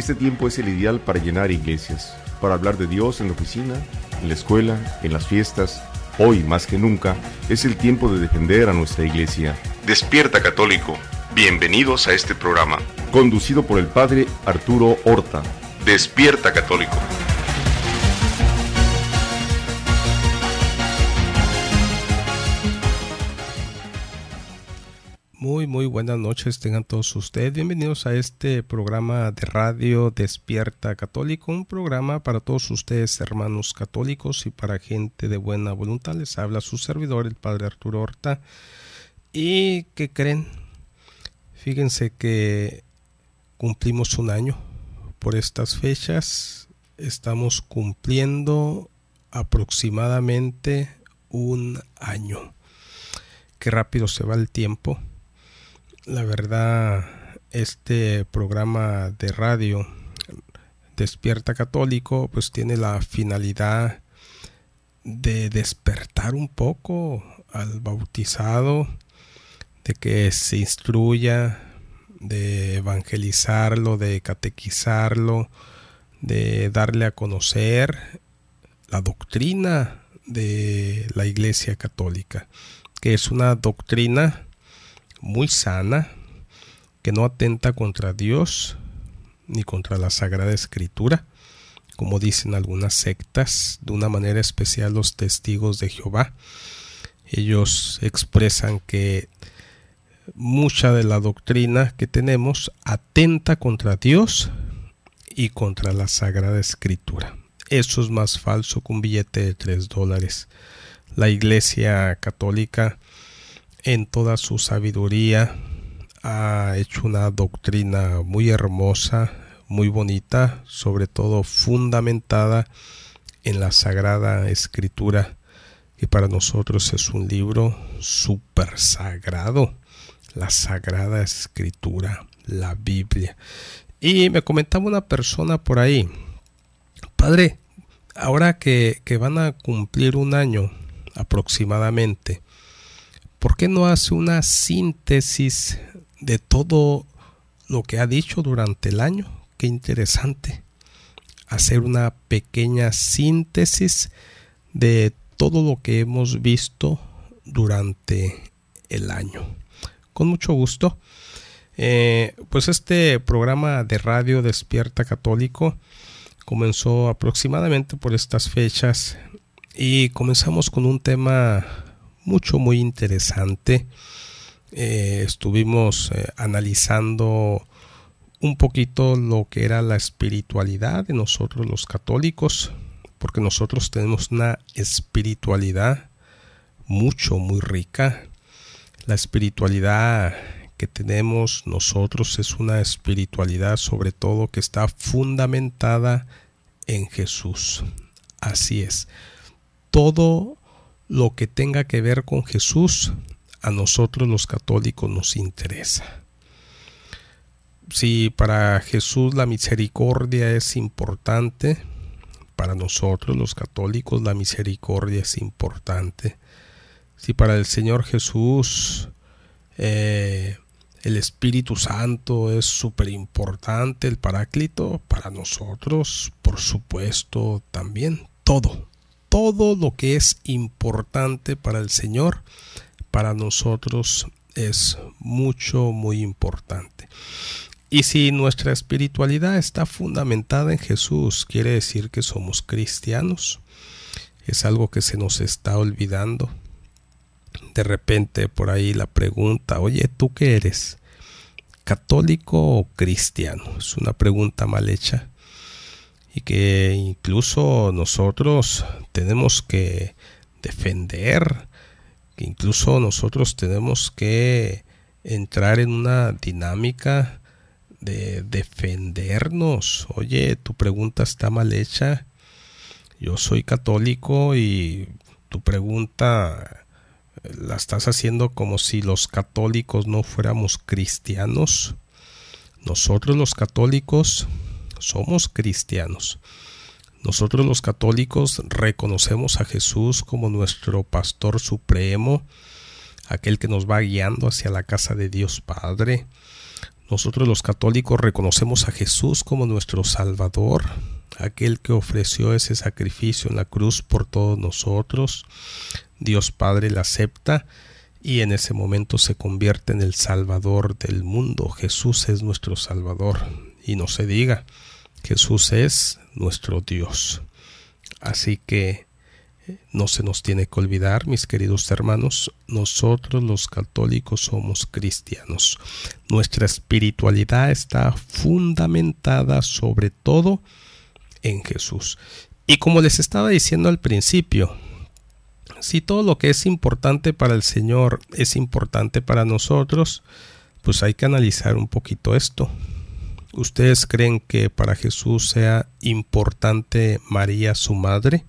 Este tiempo es el ideal para llenar iglesias, para hablar de Dios en la oficina, en la escuela, en las fiestas. Hoy, más que nunca, es el tiempo de defender a nuestra iglesia. Despierta Católico. Bienvenidos a este programa. Conducido por el padre Arturo Horta. Despierta Católico. Muy, buenas noches tengan todos ustedes. Bienvenidos a este programa de radio Despierta Católico, un programa para todos ustedes, hermanos católicos y para gente de buena voluntad. Les habla su servidor, el Padre Arturo Horta. ¿Y que creen? Fíjense que cumplimos un año. Por estas fechas estamos cumpliendo aproximadamente un año. Qué rápido se va el tiempo la verdad, este programa de radio Despierta Católico pues tiene la finalidad de despertar un poco al bautizado, de que se instruya, de evangelizarlo, de catequizarlo, de darle a conocer la doctrina de la Iglesia Católica, que es una doctrina muy sana, que no atenta contra Dios ni contra la Sagrada Escritura, como dicen algunas sectas, de una manera especial los testigos de Jehová. Ellos expresan que mucha de la doctrina que tenemos atenta contra Dios y contra la Sagrada Escritura. Eso es más falso que un billete de tres dólares. La Iglesia Católica en toda su sabiduría ha hecho una doctrina muy hermosa, muy bonita, sobre todo fundamentada en la Sagrada Escritura, que para nosotros es un libro súper sagrado, la Sagrada Escritura, la Biblia. Y me comentaba una persona por ahí, padre, ahora que, que van a cumplir un año aproximadamente, ¿por qué no hace una síntesis de todo lo que ha dicho durante el año? Qué interesante. Hacer una pequeña síntesis de todo lo que hemos visto durante el año. Con mucho gusto. Eh, pues este programa de radio Despierta Católico comenzó aproximadamente por estas fechas y comenzamos con un tema mucho, muy interesante. Eh, estuvimos eh, analizando un poquito lo que era la espiritualidad de nosotros los católicos, porque nosotros tenemos una espiritualidad mucho, muy rica. La espiritualidad que tenemos nosotros es una espiritualidad sobre todo que está fundamentada en Jesús. Así es. Todo lo que tenga que ver con Jesús a nosotros los católicos nos interesa. Si para Jesús la misericordia es importante, para nosotros los católicos la misericordia es importante. Si para el Señor Jesús eh, el Espíritu Santo es súper importante, el Paráclito, para nosotros, por supuesto, también todo todo lo que es importante para el Señor, para nosotros es mucho, muy importante. Y si nuestra espiritualidad está fundamentada en Jesús, quiere decir que somos cristianos. Es algo que se nos está olvidando. De repente por ahí la pregunta, oye, ¿tú qué eres? ¿Católico o cristiano? Es una pregunta mal hecha y que incluso nosotros tenemos que defender, que incluso nosotros tenemos que entrar en una dinámica de defendernos. Oye, tu pregunta está mal hecha. Yo soy católico y tu pregunta eh, la estás haciendo como si los católicos no fuéramos cristianos. Nosotros los católicos somos cristianos. Nosotros los católicos reconocemos a Jesús como nuestro pastor supremo, aquel que nos va guiando hacia la casa de Dios Padre. Nosotros los católicos reconocemos a Jesús como nuestro Salvador, aquel que ofreció ese sacrificio en la cruz por todos nosotros. Dios Padre la acepta y en ese momento se convierte en el Salvador del mundo. Jesús es nuestro Salvador. Y no se diga, Jesús es nuestro Dios. Así que eh, no se nos tiene que olvidar, mis queridos hermanos, nosotros los católicos somos cristianos. Nuestra espiritualidad está fundamentada sobre todo en Jesús. Y como les estaba diciendo al principio, si todo lo que es importante para el Señor es importante para nosotros, pues hay que analizar un poquito esto. ¿Ustedes creen que para Jesús sea importante María su madre?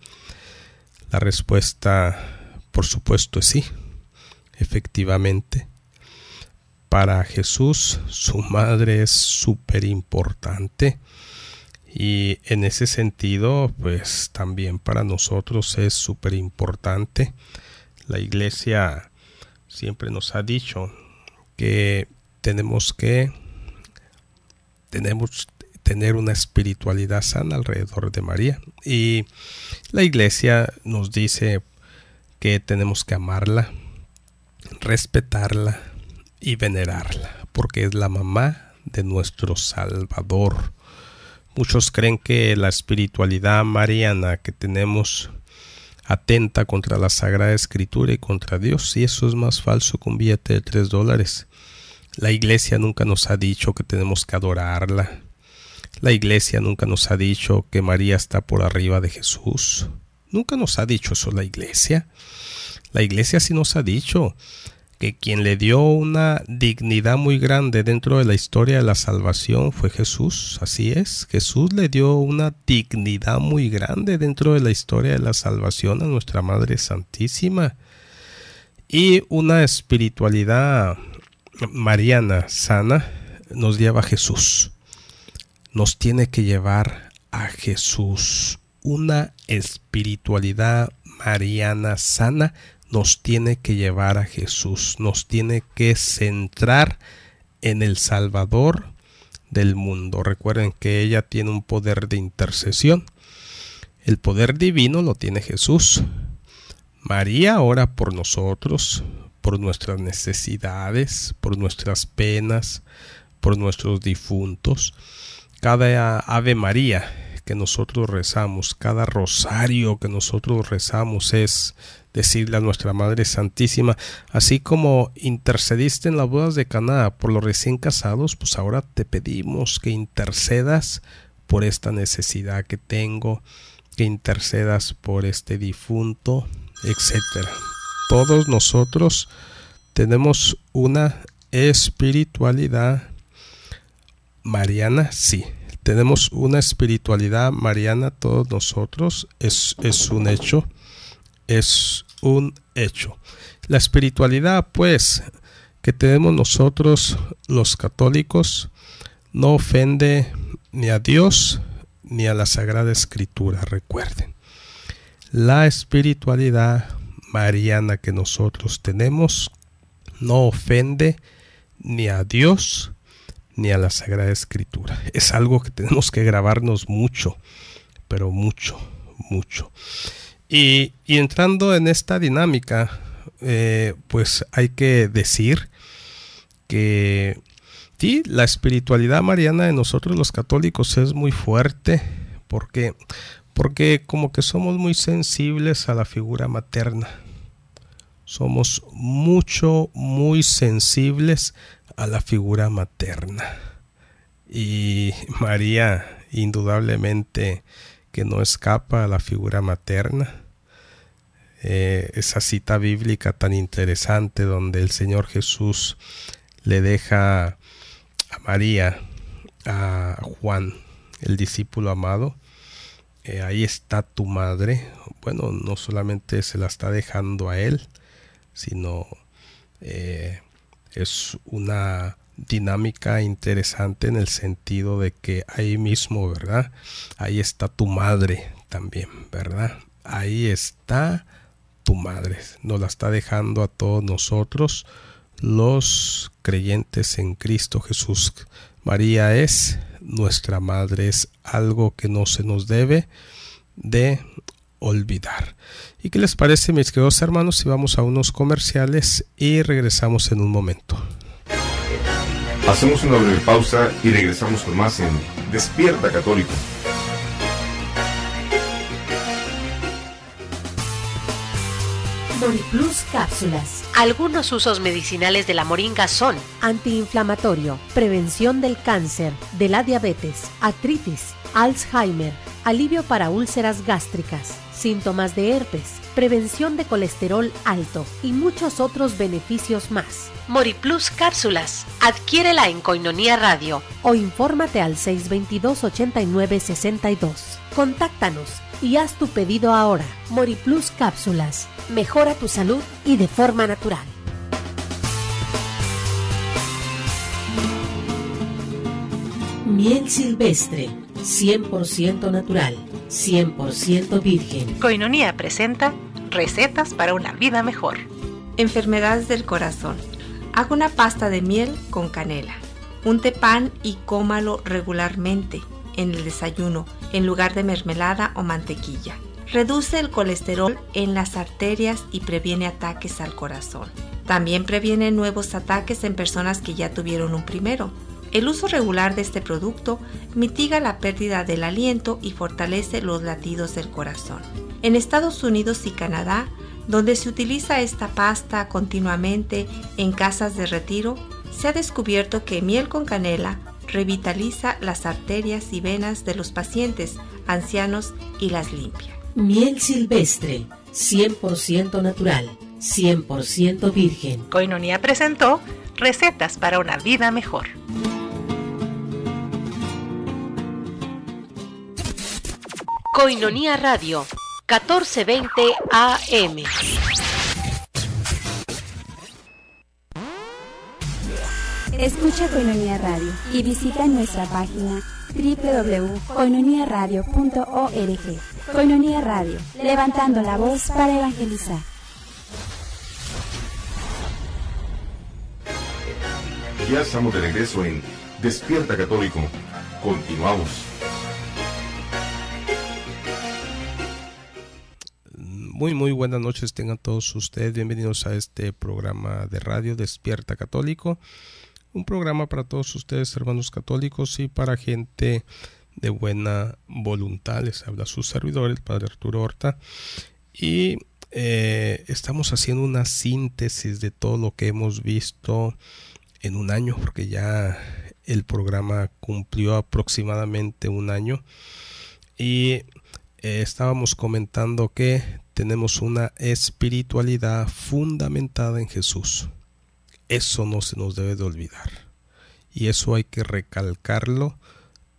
La respuesta, por supuesto, es sí. Efectivamente. Para Jesús su madre es súper importante. Y en ese sentido, pues también para nosotros es súper importante. La iglesia siempre nos ha dicho que tenemos que tenemos tener una espiritualidad sana alrededor de María. Y la iglesia nos dice que tenemos que amarla, respetarla y venerarla, porque es la mamá de nuestro Salvador. Muchos creen que la espiritualidad mariana que tenemos atenta contra la Sagrada Escritura y contra Dios, y eso es más falso que un billete de tres dólares. La iglesia nunca nos ha dicho que tenemos que adorarla. La iglesia nunca nos ha dicho que María está por arriba de Jesús. Nunca nos ha dicho eso la iglesia. La iglesia sí nos ha dicho que quien le dio una dignidad muy grande dentro de la historia de la salvación fue Jesús. Así es, Jesús le dio una dignidad muy grande dentro de la historia de la salvación a nuestra Madre Santísima y una espiritualidad Mariana Sana nos lleva a Jesús. Nos tiene que llevar a Jesús. Una espiritualidad mariana sana nos tiene que llevar a Jesús. Nos tiene que centrar en el Salvador del mundo. Recuerden que ella tiene un poder de intercesión. El poder divino lo tiene Jesús. María ora por nosotros, por nuestras necesidades, por nuestras penas, por nuestros difuntos. Cada Ave María que nosotros rezamos, cada rosario que nosotros rezamos es decirle a nuestra Madre Santísima, así como intercediste en las bodas de Caná por los recién casados, pues ahora te pedimos que intercedas por esta necesidad que tengo, que intercedas por este difunto, etcétera todos nosotros tenemos una espiritualidad mariana, sí. Tenemos una espiritualidad mariana todos nosotros, es, es un hecho, es un hecho. La espiritualidad, pues, que tenemos nosotros los católicos, no ofende ni a Dios ni a la Sagrada Escritura, recuerden. La espiritualidad mariana que nosotros tenemos no ofende ni a Dios ni a la Sagrada Escritura. Es algo que tenemos que grabarnos mucho, pero mucho, mucho. Y, entrando en esta dinámica, eh, pues hay que decir que sí, la espiritualidad mariana de nosotros los católicos es muy fuerte, porque porque como que somos muy sensibles a la figura materna. Somos mucho, muy sensibles a la figura materna. Y María indudablemente que no escapa a la figura materna. Eh, esa cita bíblica tan interesante donde el Señor Jesús le deja a María, a Juan, el discípulo amado, eh, ahí está tu madre. Bueno, no solamente se la está dejando a él, sino eh, es una dinámica interesante en el sentido de que ahí mismo, ¿verdad? Ahí está tu madre también, ¿verdad? Ahí está tu madre. Nos la está dejando a todos nosotros los creyentes en Cristo Jesús. María es nuestra madre es algo que no se nos debe de olvidar. ¿Y qué les parece, mis queridos hermanos, si vamos a unos comerciales y regresamos en un momento? Hacemos una breve pausa y regresamos con más en Despierta Católico. plus Cápsulas algunos usos medicinales de la moringa son antiinflamatorio, prevención del cáncer, de la diabetes, artritis, Alzheimer, alivio para úlceras gástricas, síntomas de herpes, prevención de colesterol alto y muchos otros beneficios más. Moriplus Cápsulas. Adquiérela en Coinonía Radio o infórmate al 622-8962. Contáctanos y haz tu pedido ahora. MoriPlus Cápsulas. Mejora tu salud y de forma natural. Miel silvestre, 100% natural, 100% virgen. Coinonía presenta recetas para una vida mejor. Enfermedades del corazón. Haga una pasta de miel con canela. Unte pan y cómalo regularmente en el desayuno en lugar de mermelada o mantequilla. Reduce el colesterol en las arterias y previene ataques al corazón. También previene nuevos ataques en personas que ya tuvieron un primero. El uso regular de este producto mitiga la pérdida del aliento y fortalece los latidos del corazón. En Estados Unidos y Canadá, donde se utiliza esta pasta continuamente en casas de retiro, se ha descubierto que miel con canela revitaliza las arterias y venas de los pacientes ancianos y las limpia. Miel silvestre, 100% natural, 100% virgen. Coinonía presentó recetas para una vida mejor. Coinonía Radio, 1420 AM. Escucha Coinonia Radio y visita nuestra página www.coinoniaradio.org. Coinonia Radio, levantando la voz para evangelizar. Ya estamos de regreso en Despierta Católico. Continuamos. Muy, muy buenas noches tengan todos ustedes. Bienvenidos a este programa de radio Despierta Católico un programa para todos ustedes, hermanos católicos, y para gente de buena voluntad. Les habla su servidor, el Padre Arturo Horta. Y eh, estamos haciendo una síntesis de todo lo que hemos visto en un año, porque ya el programa cumplió aproximadamente un año. Y eh, estábamos comentando que tenemos una espiritualidad fundamentada en Jesús eso no se nos debe de olvidar. Y eso hay que recalcarlo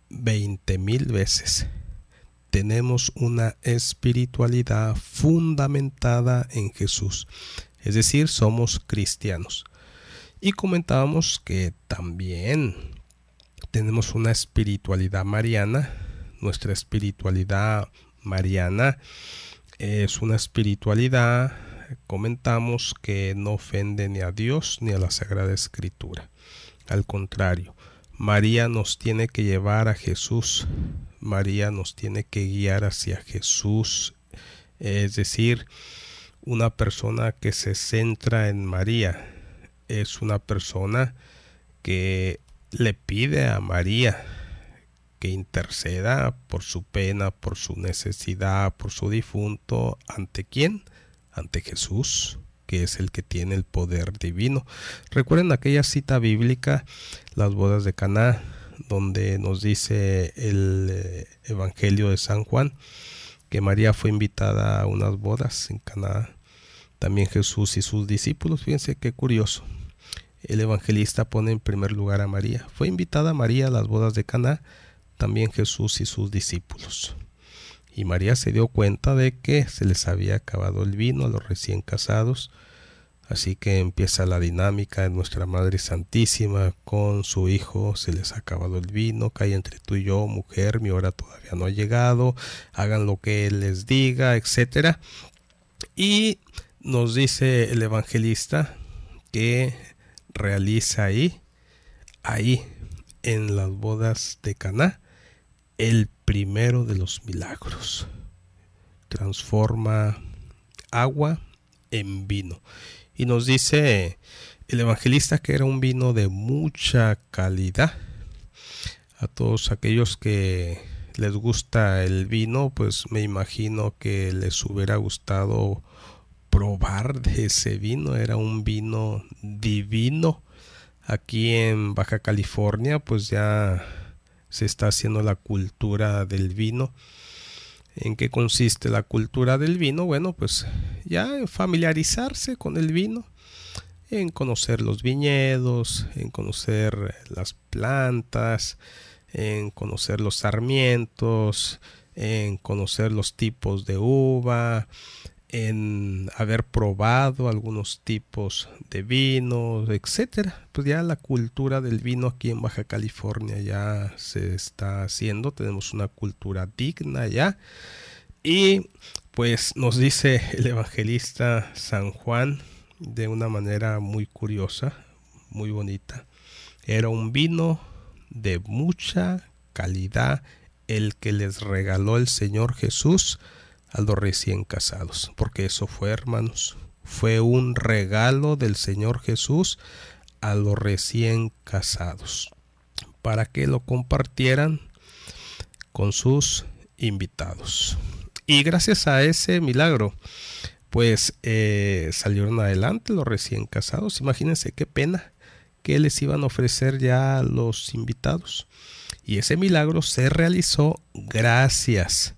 20 mil veces. Tenemos una espiritualidad fundamentada en Jesús. Es decir, somos cristianos. Y comentábamos que también tenemos una espiritualidad mariana. Nuestra espiritualidad mariana es una espiritualidad comentamos que no ofende ni a Dios ni a la Sagrada Escritura. Al contrario, María nos tiene que llevar a Jesús, María nos tiene que guiar hacia Jesús, es decir, una persona que se centra en María es una persona que le pide a María que interceda por su pena, por su necesidad, por su difunto, ante quién? ante Jesús, que es el que tiene el poder divino. Recuerden aquella cita bíblica, las bodas de Caná, donde nos dice el eh, Evangelio de San Juan que María fue invitada a unas bodas en Caná. También Jesús y sus discípulos, fíjense qué curioso. El evangelista pone en primer lugar a María. Fue invitada María a las bodas de Caná, también Jesús y sus discípulos. Y María se dio cuenta de que se les había acabado el vino a los recién casados. Así que empieza la dinámica de nuestra Madre Santísima con su hijo, se les ha acabado el vino, cae entre tú y yo, mujer, mi hora todavía no ha llegado, hagan lo que él les diga, etc. Y nos dice el evangelista que realiza ahí, ahí, en las bodas de Caná, el primero de los milagros. Transforma agua en vino. Y nos dice el evangelista que era un vino de mucha calidad. A todos aquellos que les gusta el vino, pues me imagino que les hubiera gustado probar de ese vino. Era un vino divino. Aquí en Baja California, pues ya se está haciendo la cultura del vino. ¿En qué consiste la cultura del vino? Bueno, pues ya en familiarizarse con el vino, en conocer los viñedos, en conocer las plantas, en conocer los sarmientos, en conocer los tipos de uva, en haber probado algunos tipos de vinos, etcétera. Pues ya la cultura del vino aquí en Baja California ya se está haciendo, tenemos una cultura digna ya. Y pues nos dice el evangelista San Juan de una manera muy curiosa, muy bonita. Era un vino de mucha calidad el que les regaló el Señor Jesús a los recién casados, porque eso fue, hermanos, fue un regalo del Señor Jesús a los recién casados, para que lo compartieran con sus invitados. Y gracias a ese milagro, pues eh, salieron adelante los recién casados. Imagínense qué pena que les iban a ofrecer ya los invitados. Y ese milagro se realizó gracias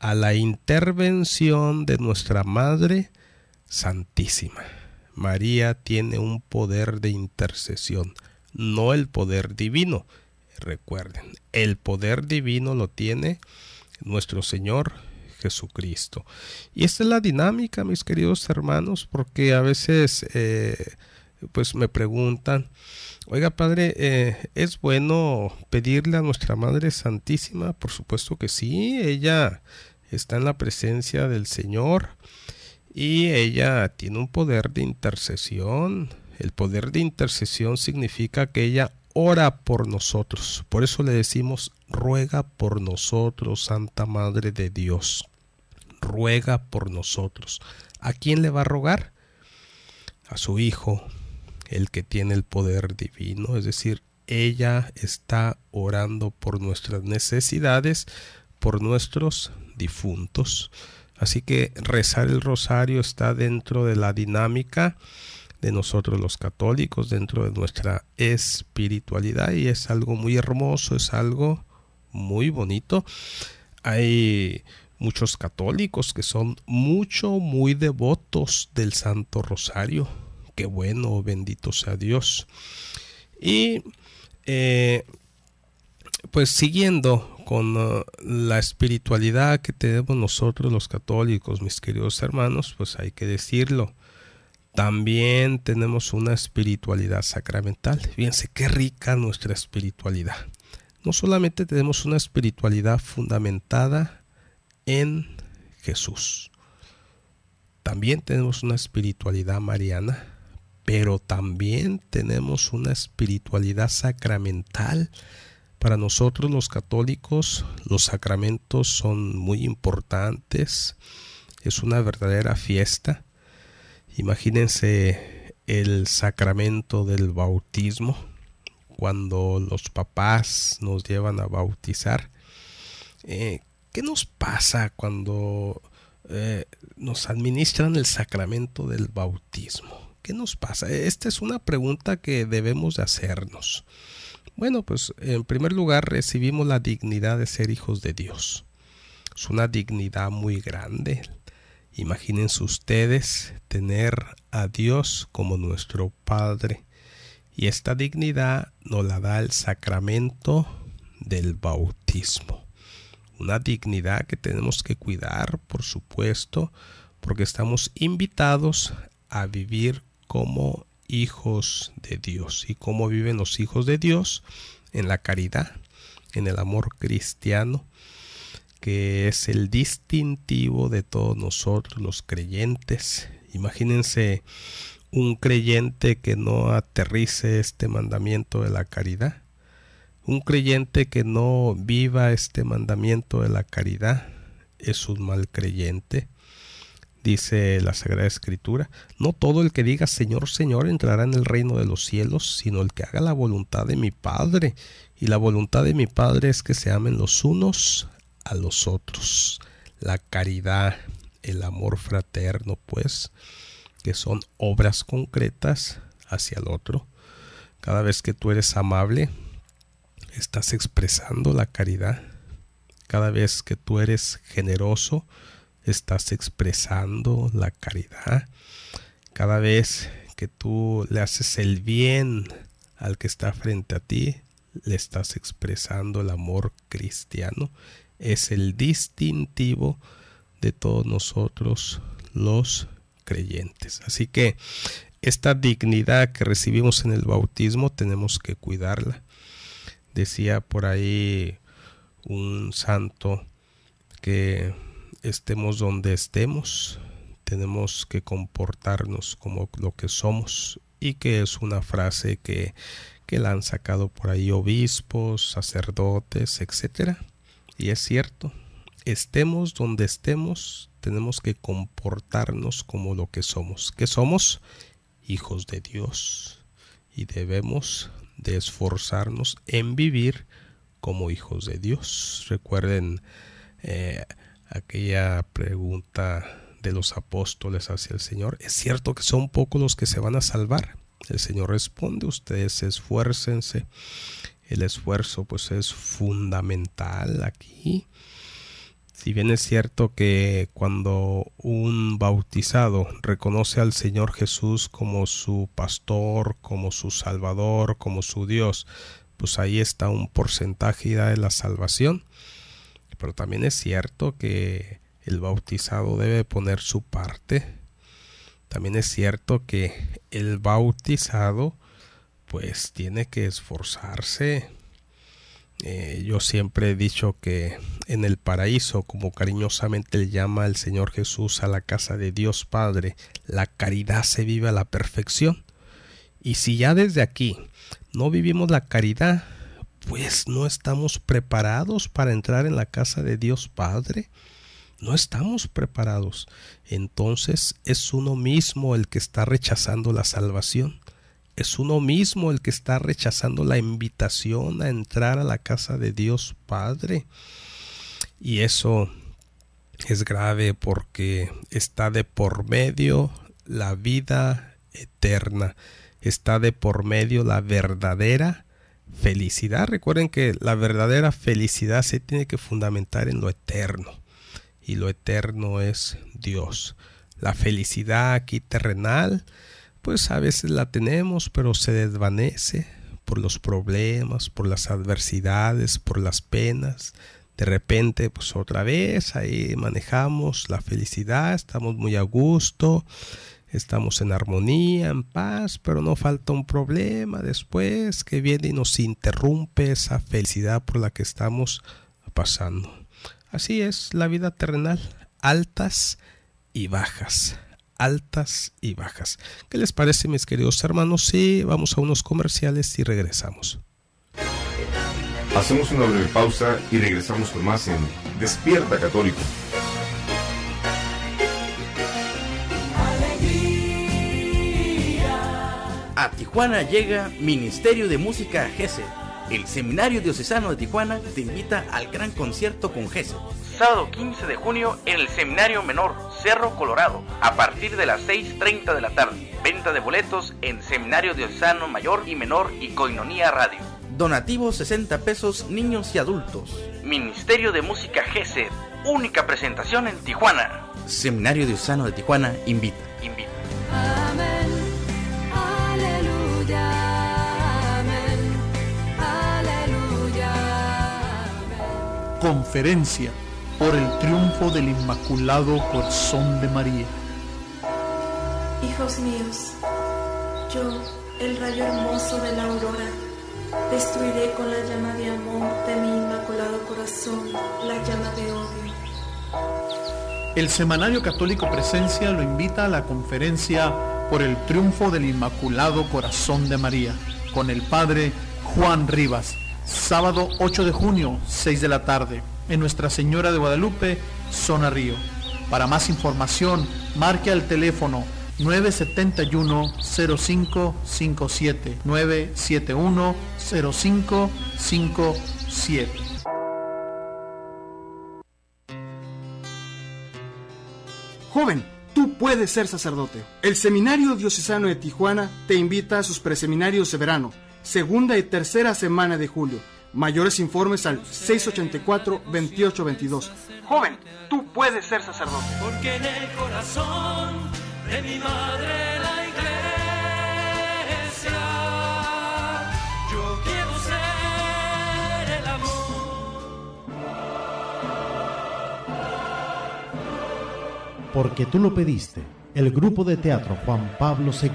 a la intervención de nuestra Madre Santísima. María tiene un poder de intercesión, no el poder divino. Recuerden, el poder divino lo tiene nuestro Señor Jesucristo. Y esta es la dinámica, mis queridos hermanos, porque a veces eh, pues me preguntan, oiga Padre, eh, ¿es bueno pedirle a nuestra Madre Santísima? Por supuesto que sí, ella está en la presencia del Señor y ella tiene un poder de intercesión. El poder de intercesión significa que ella ora por nosotros. Por eso le decimos, ruega por nosotros, Santa Madre de Dios. Ruega por nosotros. ¿A quién le va a rogar? A su Hijo, el que tiene el poder divino. Es decir, ella está orando por nuestras necesidades, por nuestros difuntos. Así que rezar el rosario está dentro de la dinámica de nosotros los católicos, dentro de nuestra espiritualidad y es algo muy hermoso, es algo muy bonito. Hay muchos católicos que son mucho, muy devotos del Santo Rosario. Qué bueno, bendito sea Dios. Y eh, pues siguiendo con eh, la espiritualidad que tenemos nosotros los católicos, mis queridos hermanos, pues hay que decirlo. También tenemos una espiritualidad sacramental. Fíjense qué rica nuestra espiritualidad. No solamente tenemos una espiritualidad fundamentada en Jesús. También tenemos una espiritualidad mariana, pero también tenemos una espiritualidad sacramental para nosotros los católicos los sacramentos son muy importantes. Es una verdadera fiesta. Imagínense el sacramento del bautismo cuando los papás nos llevan a bautizar. Eh, ¿Qué nos pasa cuando eh, nos administran el sacramento del bautismo? ¿Qué nos pasa? Esta es una pregunta que debemos de hacernos. Bueno, pues en primer lugar recibimos la dignidad de ser hijos de Dios. Es una dignidad muy grande. Imagínense ustedes tener a Dios como nuestro Padre. Y esta dignidad nos la da el sacramento del bautismo. Una dignidad que tenemos que cuidar, por supuesto, porque estamos invitados a vivir como hijos de Dios y cómo viven los hijos de Dios en la caridad, en el amor cristiano, que es el distintivo de todos nosotros los creyentes. Imagínense un creyente que no aterrice este mandamiento de la caridad, un creyente que no viva este mandamiento de la caridad, es un mal creyente Dice la Sagrada Escritura, no todo el que diga Señor, Señor entrará en el reino de los cielos, sino el que haga la voluntad de mi Padre. Y la voluntad de mi Padre es que se amen los unos a los otros. La caridad, el amor fraterno, pues, que son obras concretas hacia el otro. Cada vez que tú eres amable, estás expresando la caridad. Cada vez que tú eres generoso, estás expresando la caridad. Cada vez que tú le haces el bien al que está frente a ti, le estás expresando el amor cristiano. Es el distintivo de todos nosotros los creyentes. Así que esta dignidad que recibimos en el bautismo tenemos que cuidarla. Decía por ahí un santo que estemos donde estemos, tenemos que comportarnos como lo que somos y que es una frase que, que la han sacado por ahí obispos, sacerdotes, etcétera. Y es cierto, estemos donde estemos, tenemos que comportarnos como lo que somos. que somos? Hijos de Dios. Y debemos de esforzarnos en vivir como hijos de Dios. Recuerden, eh, aquella pregunta de los apóstoles hacia el Señor, ¿es cierto que son pocos los que se van a salvar? El Señor responde, ustedes esfuércense. El esfuerzo pues es fundamental aquí. Si bien es cierto que cuando un bautizado reconoce al Señor Jesús como su pastor, como su salvador, como su Dios, pues ahí está un porcentaje de la salvación pero también es cierto que el bautizado debe poner su parte. También es cierto que el bautizado pues tiene que esforzarse. Eh, yo siempre he dicho que en el paraíso, como cariñosamente le llama el Señor Jesús a la casa de Dios Padre, la caridad se vive a la perfección. Y si ya desde aquí no vivimos la caridad, pues no estamos preparados para entrar en la casa de Dios Padre. No estamos preparados. Entonces es uno mismo el que está rechazando la salvación. Es uno mismo el que está rechazando la invitación a entrar a la casa de Dios Padre. Y eso es grave porque está de por medio la vida eterna. Está de por medio la verdadera felicidad. Recuerden que la verdadera felicidad se tiene que fundamentar en lo eterno. Y lo eterno es Dios. La felicidad aquí terrenal, pues a veces la tenemos, pero se desvanece por los problemas, por las adversidades, por las penas. De repente, pues otra vez ahí manejamos la felicidad, estamos muy a gusto, estamos en armonía, en paz, pero no falta un problema después que viene y nos interrumpe esa felicidad por la que estamos pasando. Así es la vida terrenal, altas y bajas, altas y bajas. ¿Qué les parece mis queridos hermanos? Sí, vamos a unos comerciales y regresamos. Hacemos una breve pausa y regresamos con más en Despierta Católico. Tijuana llega Ministerio de Música a e e. El Seminario Diocesano de Tijuana te invita al gran concierto con GESE. E. Sábado 15 de junio en el Seminario Menor, Cerro Colorado, a partir de las 6.30 de la tarde. Venta de boletos en Seminario Diocesano Mayor y Menor y Coinonía Radio. Donativo 60 pesos niños y adultos. Ministerio de Música GESE, única presentación en Tijuana. Seminario Diocesano de Tijuana invita. Invita. Conferencia por el triunfo del Inmaculado Corazón de María. Hijos míos, yo, el rayo hermoso de la aurora, destruiré con la llama de amor de mi Inmaculado Corazón la llama de odio. El Semanario Católico Presencia lo invita a la conferencia por el triunfo del Inmaculado Corazón de María, con el Padre Juan Rivas, sábado 8 de junio, 6 de la tarde, en Nuestra Señora de Guadalupe, zona Río. Para más información, marque al teléfono 971-0557, 971-0557. Joven Tú puedes ser sacerdote. El Seminario Diocesano de Tijuana te invita a sus preseminarios de verano, segunda y tercera semana de julio. Mayores informes al 684-2822. Joven, tú puedes ser sacerdote. Porque en el corazón de mi madre la iglesia. Porque tú lo pediste. El grupo de teatro Juan Pablo II,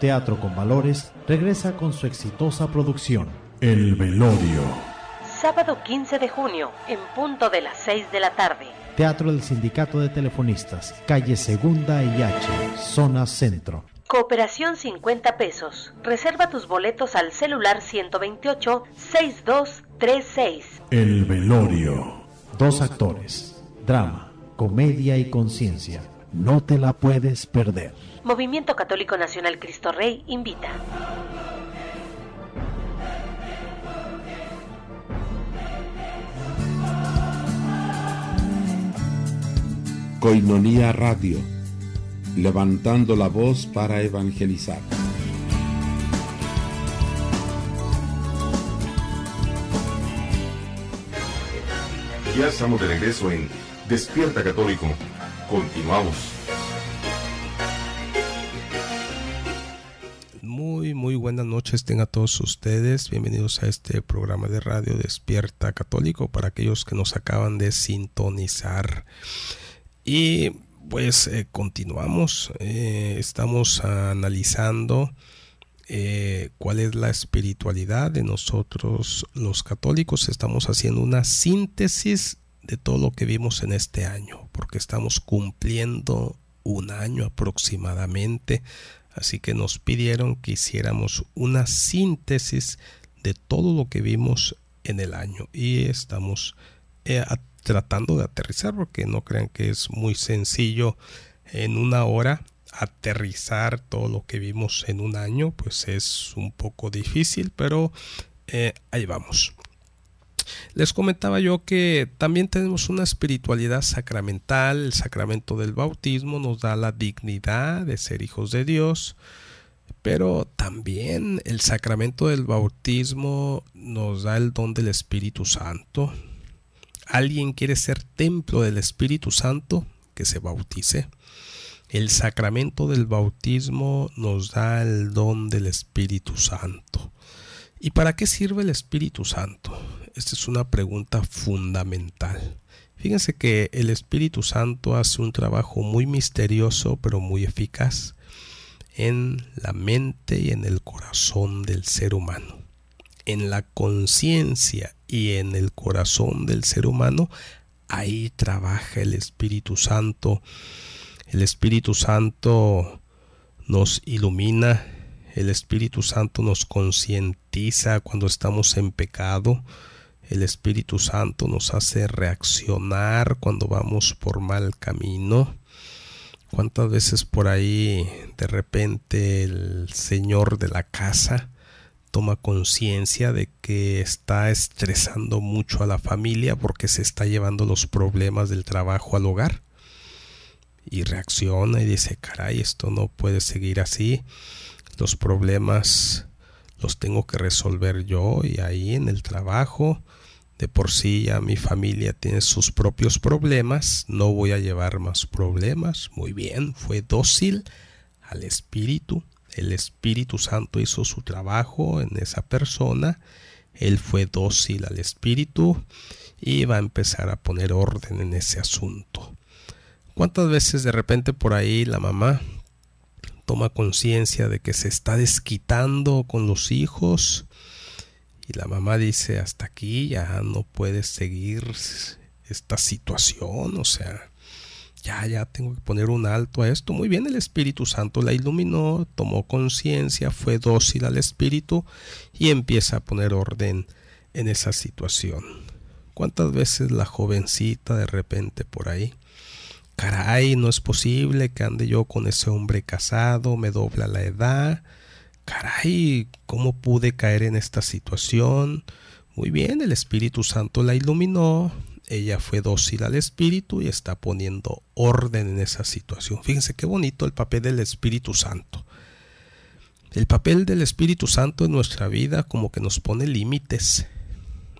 Teatro con Valores, regresa con su exitosa producción, El Velorio. Sábado 15 de junio, en punto de las 6 de la tarde. Teatro del Sindicato de Telefonistas, calle Segunda y zona centro. Cooperación 50 pesos. Reserva tus boletos al celular 128-6236. El velorio. Dos actores. Drama comedia y conciencia. No te la puedes perder. Movimiento Católico Nacional Cristo Rey invita. Coinonía Radio, levantando la voz para evangelizar. Ya estamos de regreso en Despierta Católico. Continuamos. Muy, muy buenas noches tengan todos ustedes. Bienvenidos a este programa de radio Despierta Católico para aquellos que nos acaban de sintonizar. Y pues eh, continuamos. Eh, estamos analizando eh, cuál es la espiritualidad de nosotros los católicos. Estamos haciendo una síntesis de todo lo que vimos en este año, porque estamos cumpliendo un año aproximadamente, así que nos pidieron que hiciéramos una síntesis de todo lo que vimos en el año y estamos eh, tratando de aterrizar, porque no crean que es muy sencillo en una hora aterrizar todo lo que vimos en un año, pues es un poco difícil, pero eh, ahí vamos. Les comentaba yo que también tenemos una espiritualidad sacramental, el sacramento del bautismo nos da la dignidad de ser hijos de Dios, pero también el sacramento del bautismo nos da el don del Espíritu Santo. ¿Alguien quiere ser templo del Espíritu Santo? Que se bautice. El sacramento del bautismo nos da el don del Espíritu Santo. ¿Y para qué sirve el Espíritu Santo? esta es una pregunta fundamental. Fíjense que el Espíritu Santo hace un trabajo muy misterioso pero muy eficaz en la mente y en el corazón del ser humano. En la conciencia y en el corazón del ser humano, ahí trabaja el Espíritu Santo. El Espíritu Santo nos ilumina, el Espíritu Santo nos concientiza cuando estamos en pecado el Espíritu Santo nos hace reaccionar cuando vamos por mal camino. ¿Cuántas veces por ahí de repente el señor de la casa toma conciencia de que está estresando mucho a la familia porque se está llevando los problemas del trabajo al hogar? Y reacciona y dice, caray, esto no puede seguir así. Los problemas los tengo que resolver yo y ahí en el trabajo de por sí ya mi familia tiene sus propios problemas, no voy a llevar más problemas. Muy bien, fue dócil al Espíritu. El Espíritu Santo hizo su trabajo en esa persona. Él fue dócil al Espíritu y va a empezar a poner orden en ese asunto. ¿Cuántas veces de repente por ahí la mamá toma conciencia de que se está desquitando con los hijos? Y la mamá dice, hasta aquí ya no puedes seguir esta situación, o sea, ya, ya tengo que poner un alto a esto. Muy bien, el Espíritu Santo la iluminó, tomó conciencia, fue dócil al Espíritu y empieza a poner orden en esa situación. ¿Cuántas veces la jovencita de repente por ahí? Caray, no es posible que ande yo con ese hombre casado, me dobla la edad, caray, ¿cómo pude caer en esta situación? Muy bien, el Espíritu Santo la iluminó, ella fue dócil al Espíritu y está poniendo orden en esa situación. Fíjense qué bonito el papel del Espíritu Santo. El papel del Espíritu Santo en nuestra vida como que nos pone límites.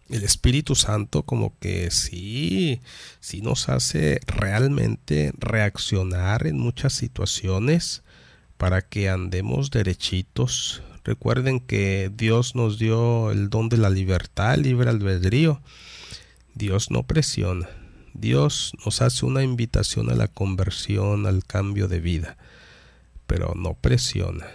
El Espíritu Santo como que sí, sí nos hace realmente reaccionar en muchas situaciones para que andemos derechitos. Recuerden que Dios nos dio el don de la libertad, libre albedrío. Dios no presiona. Dios nos hace una invitación a la conversión, al cambio de vida, pero no presiona.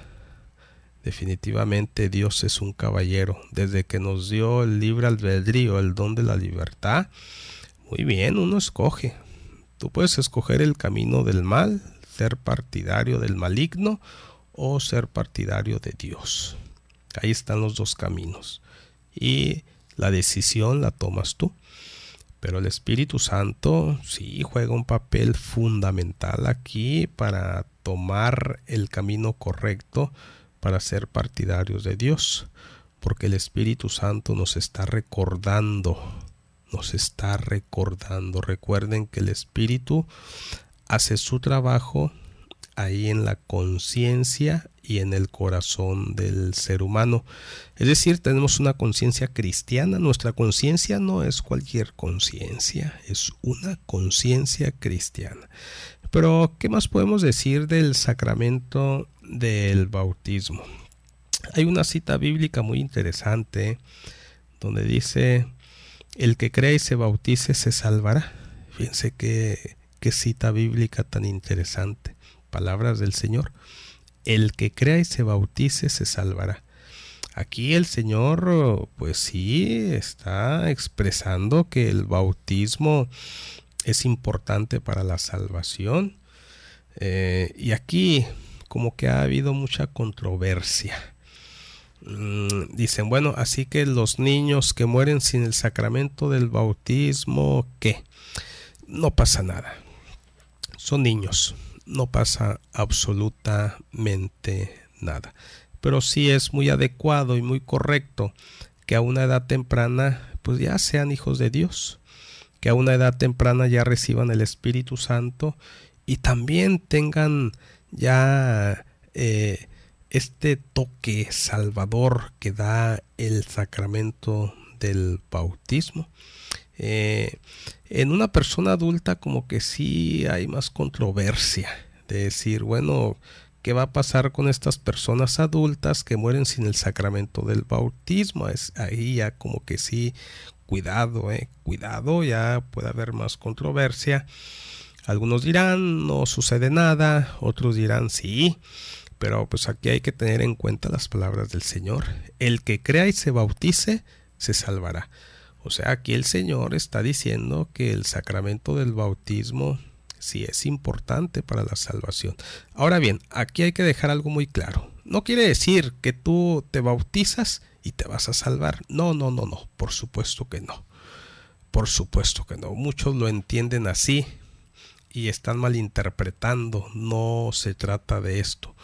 Definitivamente Dios es un caballero. Desde que nos dio el libre albedrío, el don de la libertad, muy bien, uno escoge. Tú puedes escoger el camino del mal, ser partidario del maligno o ser partidario de Dios. Ahí están los dos caminos. Y la decisión la tomas tú. Pero el Espíritu Santo sí juega un papel fundamental aquí para tomar el camino correcto para ser partidarios de Dios. Porque el Espíritu Santo nos está recordando, nos está recordando. Recuerden que el Espíritu hace su trabajo ahí en la conciencia y en el corazón del ser humano. Es decir, tenemos una conciencia cristiana. Nuestra conciencia no es cualquier conciencia, es una conciencia cristiana. Pero, ¿qué más podemos decir del sacramento del bautismo? Hay una cita bíblica muy interesante donde dice, el que cree y se bautice se salvará. Fíjense que Qué cita bíblica tan interesante. Palabras del Señor. El que crea y se bautice se salvará. Aquí el Señor, pues sí, está expresando que el bautismo es importante para la salvación. Eh, y aquí como que ha habido mucha controversia. Mm, dicen, bueno, así que los niños que mueren sin el sacramento del bautismo, ¿qué? No pasa nada. Son niños, no pasa absolutamente nada. Pero sí es muy adecuado y muy correcto que a una edad temprana pues ya sean hijos de Dios, que a una edad temprana ya reciban el Espíritu Santo y también tengan ya eh, este toque salvador que da el sacramento del bautismo. Eh, en una persona adulta como que sí hay más controversia de decir, bueno, ¿qué va a pasar con estas personas adultas que mueren sin el sacramento del bautismo? Es ahí ya como que sí, cuidado, eh, cuidado, ya puede haber más controversia. Algunos dirán, no sucede nada, otros dirán, sí, pero pues aquí hay que tener en cuenta las palabras del Señor. El que crea y se bautice, se salvará o sea, aquí el Señor está diciendo que el sacramento del bautismo sí es importante para la salvación. Ahora bien, aquí hay que dejar algo muy claro. No quiere decir que tú te bautizas y te vas a salvar. No, no, no, no. Por supuesto que no. Por supuesto que no. Muchos lo entienden así y están malinterpretando. No se trata de esto.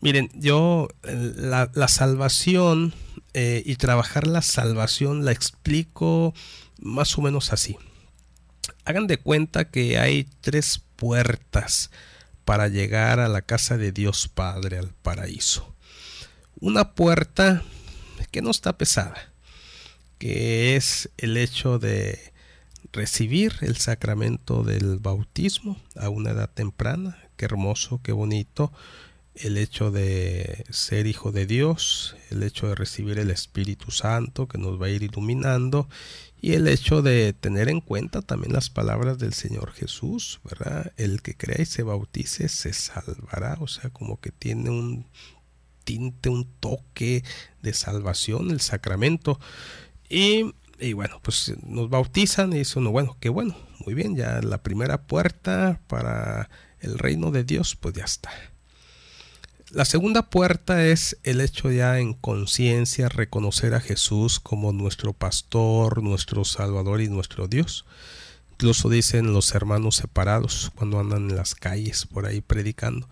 Miren, yo eh, la, salvación eh, y trabajar la salvación la explico más o menos así. Hagan de cuenta que hay tres puertas para llegar a la casa de Dios Padre, al paraíso. Una puerta que no está pesada, que es el hecho de recibir el sacramento del bautismo a una edad temprana. Qué hermoso, qué bonito el hecho de ser hijo de Dios, el hecho de recibir el Espíritu Santo que nos va a ir iluminando y el hecho de tener en cuenta también las palabras del Señor Jesús, ¿verdad? El que crea y se bautice se salvará, o sea, como que tiene un tinte, un toque de salvación, el sacramento. Y, y bueno, pues nos bautizan y no bueno, qué bueno, muy bien, ya la primera puerta para el reino de Dios, pues ya está. La segunda puerta es el hecho ya en conciencia reconocer a Jesús como nuestro pastor, nuestro Salvador y nuestro Dios. Incluso dicen los hermanos separados cuando andan en las calles por ahí predicando.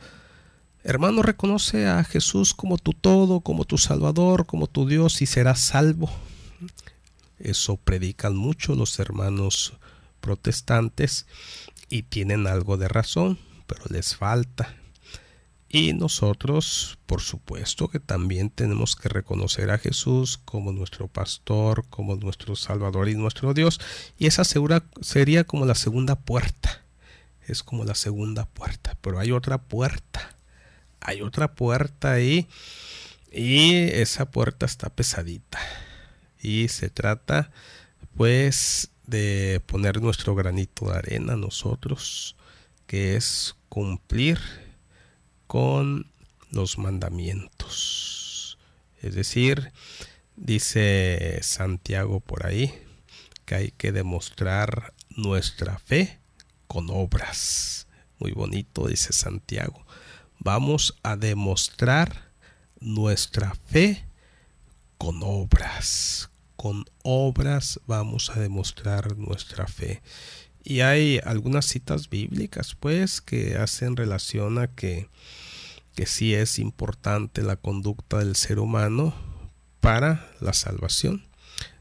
Hermano, reconoce a Jesús como tu todo, como tu Salvador, como tu Dios y serás salvo. Eso predican mucho los hermanos protestantes y tienen algo de razón, pero les falta y nosotros, por supuesto, que también tenemos que reconocer a Jesús como nuestro pastor, como nuestro Salvador y nuestro Dios. Y esa segura, sería como la segunda puerta. Es como la segunda puerta. Pero hay otra puerta. Hay otra puerta ahí. Y esa puerta está pesadita. Y se trata, pues, de poner nuestro granito de arena nosotros, que es cumplir con los mandamientos. Es decir, dice Santiago por ahí que hay que demostrar nuestra fe con obras. Muy bonito, dice Santiago. Vamos a demostrar nuestra fe con obras. Con obras vamos a demostrar nuestra fe. Y hay algunas citas bíblicas, pues, que hacen relación a que, que sí es importante la conducta del ser humano para la salvación.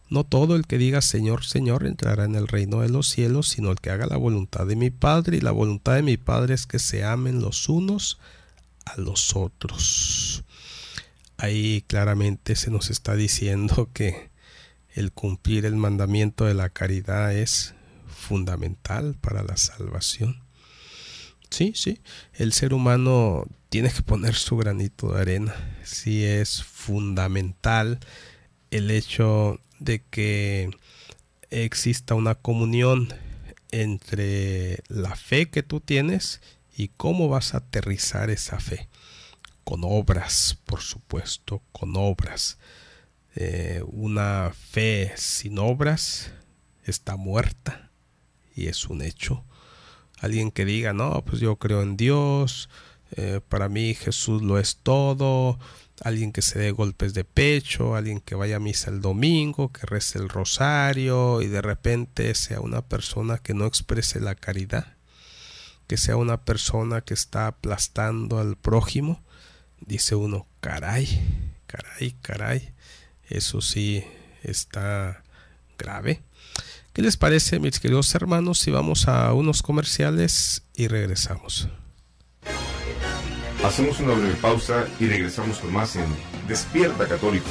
No todo el que diga Señor, Señor entrará en el reino de los cielos, sino el que haga la voluntad de mi Padre, y la voluntad de mi Padre es que se amen los unos a los otros. Ahí claramente se nos está diciendo que el cumplir el mandamiento de la caridad es fundamental para la salvación. Sí, sí, el ser humano tiene que poner su granito de arena. Sí es fundamental el hecho de que exista una comunión entre la fe que tú tienes y cómo vas a aterrizar esa fe. Con obras, por supuesto, con obras. Eh, una fe sin obras está muerta y es un hecho. Alguien que diga, no, pues yo creo en Dios, eh, para mí Jesús lo es todo, alguien que se dé golpes de pecho, alguien que vaya a misa el domingo, que rece el rosario y de repente sea una persona que no exprese la caridad, que sea una persona que está aplastando al prójimo, dice uno, caray, caray, caray, eso sí está grave. ¿Qué les parece, mis queridos hermanos, si vamos a unos comerciales y regresamos? Hacemos una breve pausa y regresamos con más en Despierta Católico.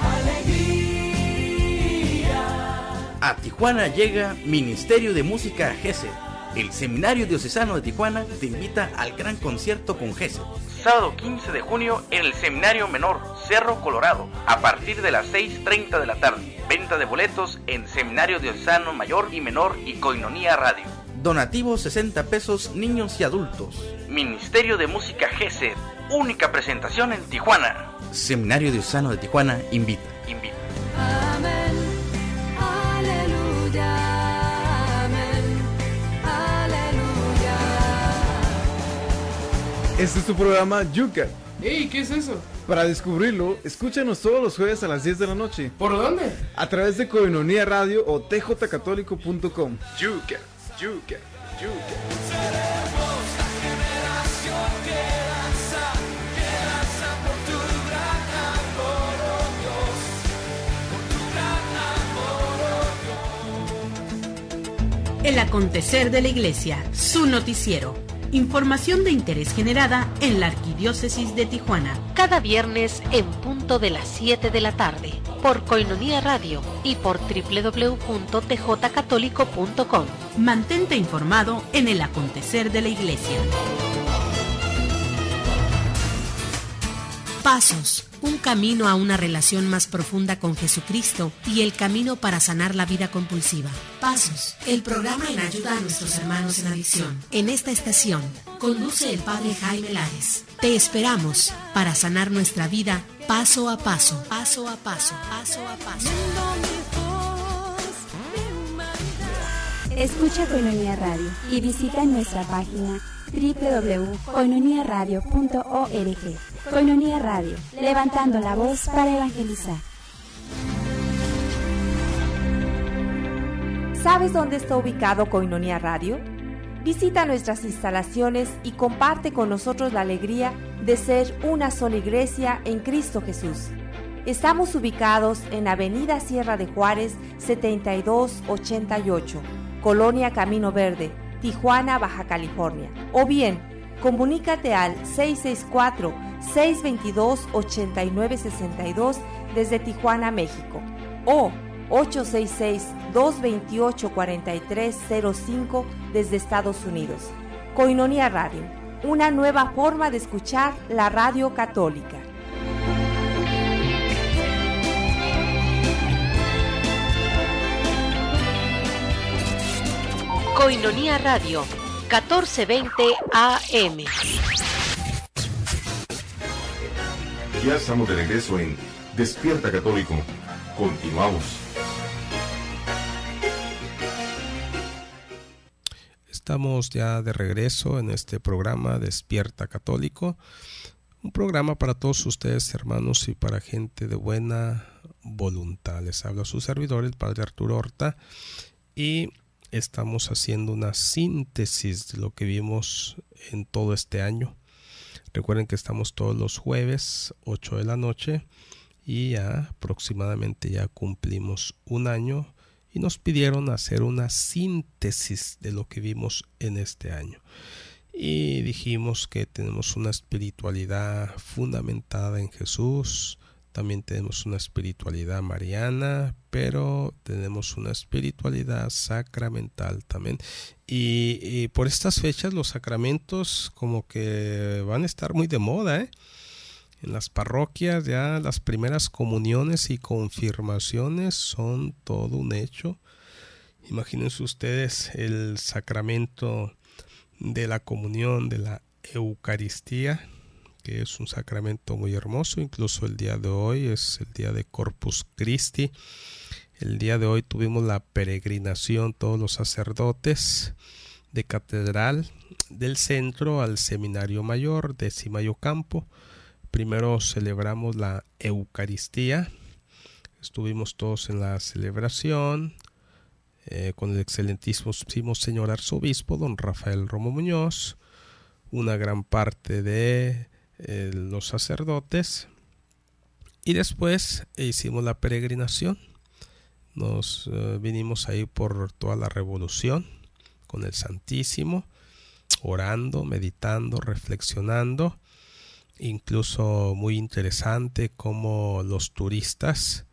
Alegría. A Tijuana llega Ministerio de Música GESE el Seminario Diocesano de Tijuana te invita al gran concierto con GESE. Sábado 15 de junio en el Seminario Menor, Cerro Colorado, a partir de las 6.30 de la tarde. Venta de boletos en Seminario Diocesano Mayor y Menor y Coinonía Radio. Donativo 60 pesos niños y adultos. Ministerio de Música GESE, única presentación en Tijuana. Seminario Diocesano de Tijuana invita. Invita. Este es tu programa Yuka. ¿Y ¿Qué es eso? Para descubrirlo, escúchanos todos los jueves a las 10 de la noche. ¿Por dónde? A través de Coinonía Radio o tjcatólico.com. Yuka, Yuka, Yuka. El acontecer de la iglesia, su noticiero información de interés generada en la Arquidiócesis de Tijuana. Cada viernes en punto de las 7 de la tarde, por Coinonía Radio y por www.tjcatólico.com. Mantente informado en el acontecer de la Iglesia. pasos, un camino a una relación más profunda con Jesucristo y el camino para sanar la vida compulsiva. Pasos, el programa en ayuda a nuestros hermanos en adicción. En esta estación, conduce el Padre Jaime Lares. Te esperamos para sanar nuestra vida paso a paso, paso a paso, paso a paso. Escucha Coinonia Radio y visita nuestra página www.coinoniaradio.org. Coinonía Radio, levantando la voz para evangelizar. ¿Sabes dónde está ubicado Coinonía Radio? Visita nuestras instalaciones y comparte con nosotros la alegría de ser una sola iglesia en Cristo Jesús. Estamos ubicados en Avenida Sierra de Juárez 7288, Colonia Camino Verde, Tijuana, Baja California. O bien, Comunícate al 664-622-8962 desde Tijuana, México o 866-228-4305 desde Estados Unidos. Coinonia Radio, una nueva forma de escuchar la radio católica. Coinonia Radio 1420 AM. Ya estamos de regreso en Despierta Católico. Continuamos. Estamos ya de regreso en este programa Despierta Católico. Un programa para todos ustedes, hermanos, y para gente de buena voluntad. Les habla su servidor, el Padre Arturo Horta. Y estamos haciendo una síntesis de lo que vimos en todo este año. Recuerden que estamos todos los jueves 8 de la noche y ya aproximadamente ya cumplimos un año y nos pidieron hacer una síntesis de lo que vimos en este año. Y dijimos que tenemos una espiritualidad fundamentada en Jesús, también tenemos una espiritualidad mariana, pero tenemos una espiritualidad sacramental también. Y, por estas fechas los sacramentos como que van a estar muy de moda, ¿eh? En las parroquias ya las primeras comuniones y confirmaciones son todo un hecho. Imagínense ustedes el sacramento de la comunión, de la Eucaristía, que es un sacramento muy hermoso. Incluso el día de hoy es el día de Corpus Christi. El día de hoy tuvimos la peregrinación, todos los sacerdotes de catedral del centro al seminario mayor de Simayo Campo. Primero celebramos la Eucaristía. Estuvimos todos en la celebración eh, con el excelentísimo señor arzobispo don Rafael Romo Muñoz. Una gran parte de eh, los sacerdotes. Y después eh, hicimos la peregrinación. Nos eh, vinimos ahí por toda la revolución con el Santísimo, orando, meditando, reflexionando. Incluso muy interesante como los turistas,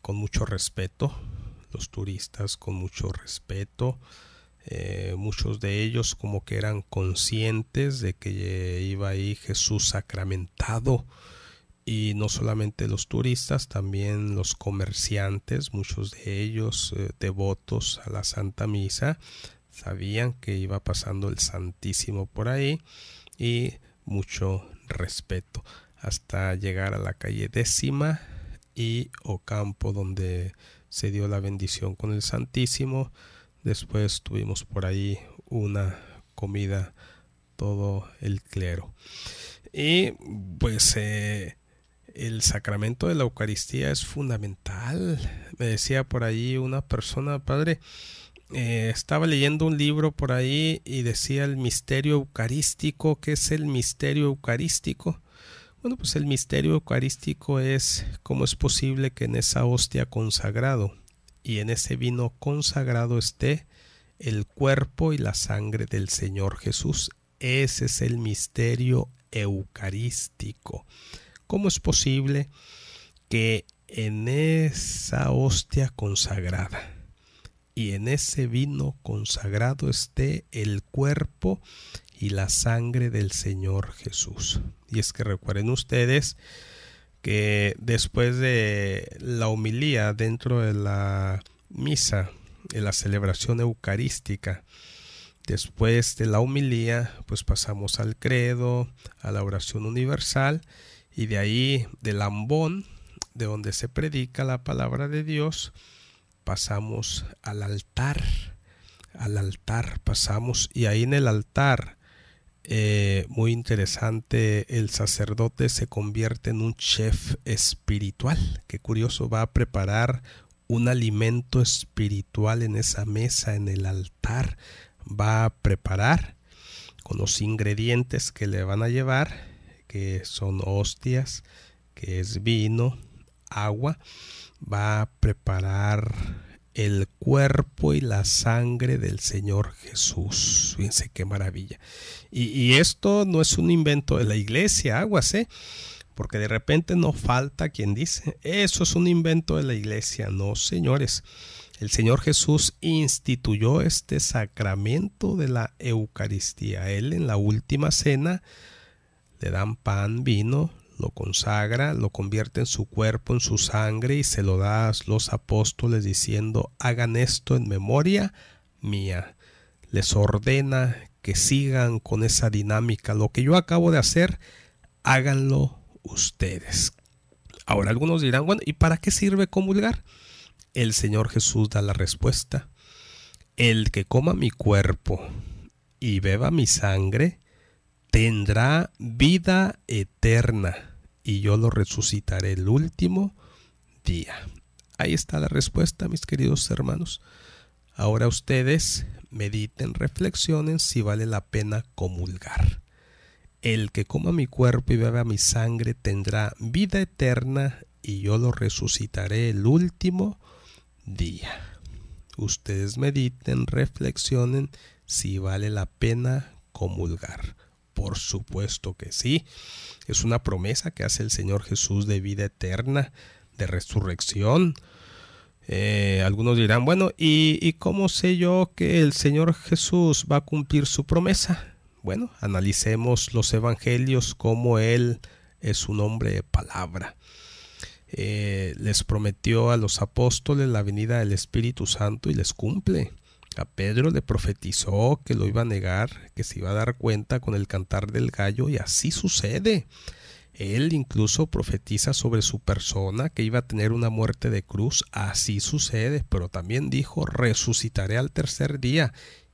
con mucho respeto, los turistas con mucho respeto, eh, muchos de ellos como que eran conscientes de que eh, iba ahí Jesús sacramentado y no solamente los turistas, también los comerciantes, muchos de ellos eh, devotos a la Santa Misa, sabían que iba pasando el Santísimo por ahí y mucho respeto hasta llegar a la calle décima y Ocampo donde se dio la bendición con el Santísimo Después tuvimos por ahí una comida todo el clero. Y pues eh, el sacramento de la Eucaristía es fundamental. Me decía por ahí una persona, padre, eh, estaba leyendo un libro por ahí y decía el misterio eucarístico. ¿Qué es el misterio eucarístico? Bueno, pues el misterio eucarístico es cómo es posible que en esa hostia consagrado y en ese vino consagrado esté el cuerpo y la sangre del Señor Jesús. Ese es el misterio eucarístico. ¿Cómo es posible que en esa hostia consagrada y en ese vino consagrado esté el cuerpo y la sangre del Señor Jesús? Y es que recuerden ustedes, que después de la humilía dentro de la misa, de la celebración eucarística, después de la humilía pues pasamos al credo, a la oración universal y de ahí del ambón, de donde se predica la palabra de Dios, pasamos al altar, al altar pasamos y ahí en el altar eh, muy interesante, el sacerdote se convierte en un chef espiritual. Qué curioso, va a preparar un alimento espiritual en esa mesa, en el altar. Va a preparar con los ingredientes que le van a llevar, que son hostias, que es vino, agua. Va a preparar el cuerpo y la sangre del Señor Jesús. Fíjense qué maravilla. Y, esto no es un invento de la iglesia, aguas, ¿eh? Porque de repente no falta quien dice, eso es un invento de la iglesia. No, señores. El Señor Jesús instituyó este sacramento de la Eucaristía. Él en la última cena le dan pan, vino, lo consagra, lo convierte en su cuerpo, en su sangre y se lo da a los apóstoles diciendo, hagan esto en memoria mía. Les ordena que sigan con esa dinámica. Lo que yo acabo de hacer, háganlo ustedes. Ahora algunos dirán, bueno, ¿y para qué sirve comulgar? El Señor Jesús da la respuesta. El que coma mi cuerpo y beba mi sangre, tendrá vida eterna y yo lo resucitaré el último día. Ahí está la respuesta, mis queridos hermanos. Ahora ustedes mediten, reflexionen si vale la pena comulgar. El que coma mi cuerpo y beba mi sangre tendrá vida eterna y yo lo resucitaré el último día. Ustedes mediten, reflexionen si vale la pena comulgar. Por supuesto que sí. Es una promesa que hace el Señor Jesús de vida eterna, de resurrección. Eh, algunos dirán, bueno, ¿y, cómo sé yo que el Señor Jesús va a cumplir su promesa? Bueno, analicemos los evangelios como Él es un hombre de palabra. Eh, les prometió a los apóstoles la venida del Espíritu Santo y les cumple. A Pedro le profetizó que lo iba a negar, que se iba a dar cuenta con el cantar del gallo y así sucede. Él incluso profetiza sobre su persona que iba a tener una muerte de cruz, así sucede, pero también dijo resucitaré al tercer día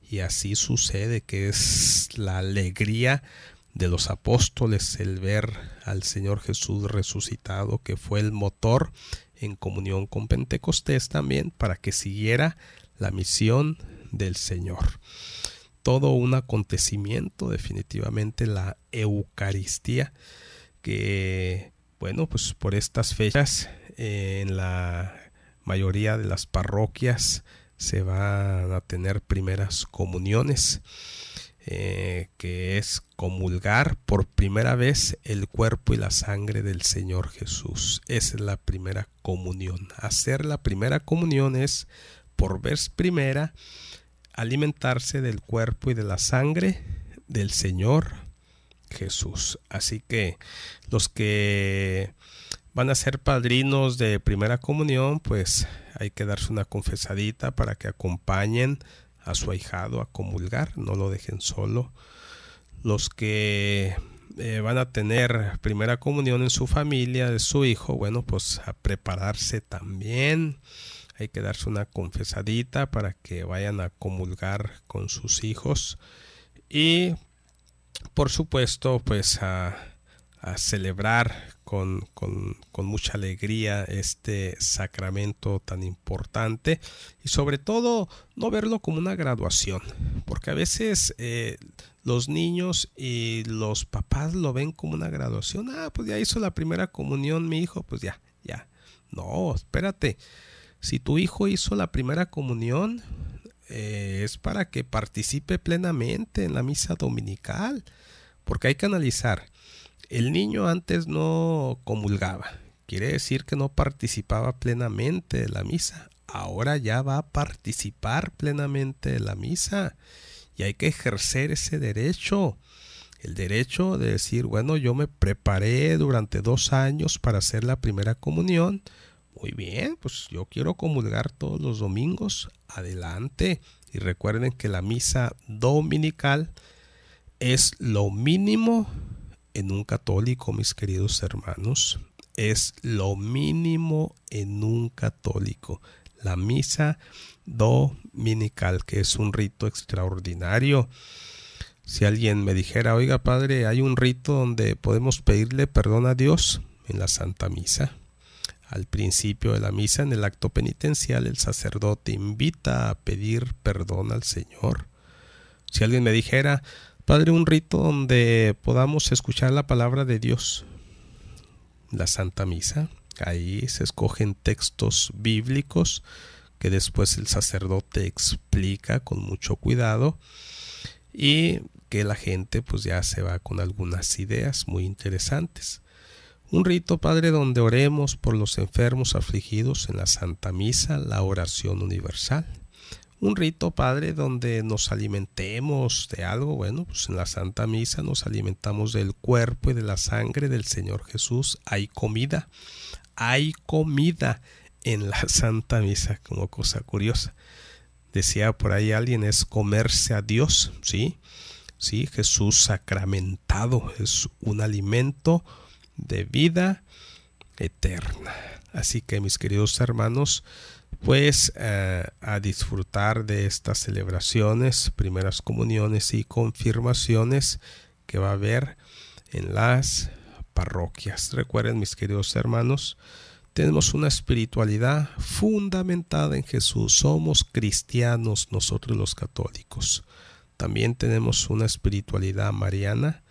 y así sucede que es la alegría de los apóstoles el ver al Señor Jesús resucitado que fue el motor en comunión con Pentecostés también para que siguiera la misión del Señor. Todo un acontecimiento, definitivamente la Eucaristía, que, bueno, pues por estas fechas en la mayoría de las parroquias se van a tener primeras comuniones. Eh, que es comulgar por primera vez el cuerpo y la sangre del Señor Jesús. Esa es la primera comunión. Hacer la primera comunión es por vez primera alimentarse del cuerpo y de la sangre del Señor Jesús. Así que los que van a ser padrinos de primera comunión, pues hay que darse una confesadita para que acompañen a su ahijado a comulgar, no lo dejen solo. Los que eh, van a tener primera comunión en su familia, de su hijo, bueno, pues a prepararse también hay que darse una confesadita para que vayan a comulgar con sus hijos y por supuesto pues a, celebrar con, con, con, mucha alegría este sacramento tan importante y sobre todo no verlo como una graduación porque a veces eh, los niños y los papás lo ven como una graduación ah pues ya hizo la primera comunión mi hijo pues ya ya no espérate si tu hijo hizo la primera comunión, eh, es para que participe plenamente en la misa dominical, porque hay que analizar. El niño antes no comulgaba, quiere decir que no participaba plenamente de la misa. Ahora ya va a participar plenamente de la misa y hay que ejercer ese derecho. El derecho de decir, bueno, yo me preparé durante dos años para hacer la primera comunión, muy bien, pues yo quiero comulgar todos los domingos. Adelante. Y recuerden que la misa dominical es lo mínimo en un católico, mis queridos hermanos. Es lo mínimo en un católico. La misa dominical, que es un rito extraordinario. Si alguien me dijera, oiga padre, hay un rito donde podemos pedirle perdón a Dios en la Santa Misa. Al principio de la misa, en el acto penitencial, el sacerdote invita a pedir perdón al Señor. Si alguien me dijera, Padre, un rito donde podamos escuchar la palabra de Dios, la Santa Misa, ahí se escogen textos bíblicos que después el sacerdote explica con mucho cuidado y que la gente pues ya se va con algunas ideas muy interesantes. Un rito, Padre, donde oremos por los enfermos afligidos en la Santa Misa, la oración universal. Un rito, Padre, donde nos alimentemos de algo. Bueno, pues en la Santa Misa nos alimentamos del cuerpo y de la sangre del Señor Jesús. Hay comida. Hay comida en la Santa Misa, como cosa curiosa. Decía por ahí alguien, es comerse a Dios, ¿sí? Sí, Jesús sacramentado es un alimento de vida eterna. Así que mis queridos hermanos, pues eh, a disfrutar de estas celebraciones, primeras comuniones y confirmaciones que va a haber en las parroquias. Recuerden mis queridos hermanos, tenemos una espiritualidad fundamentada en Jesús. Somos cristianos nosotros los católicos. También tenemos una espiritualidad mariana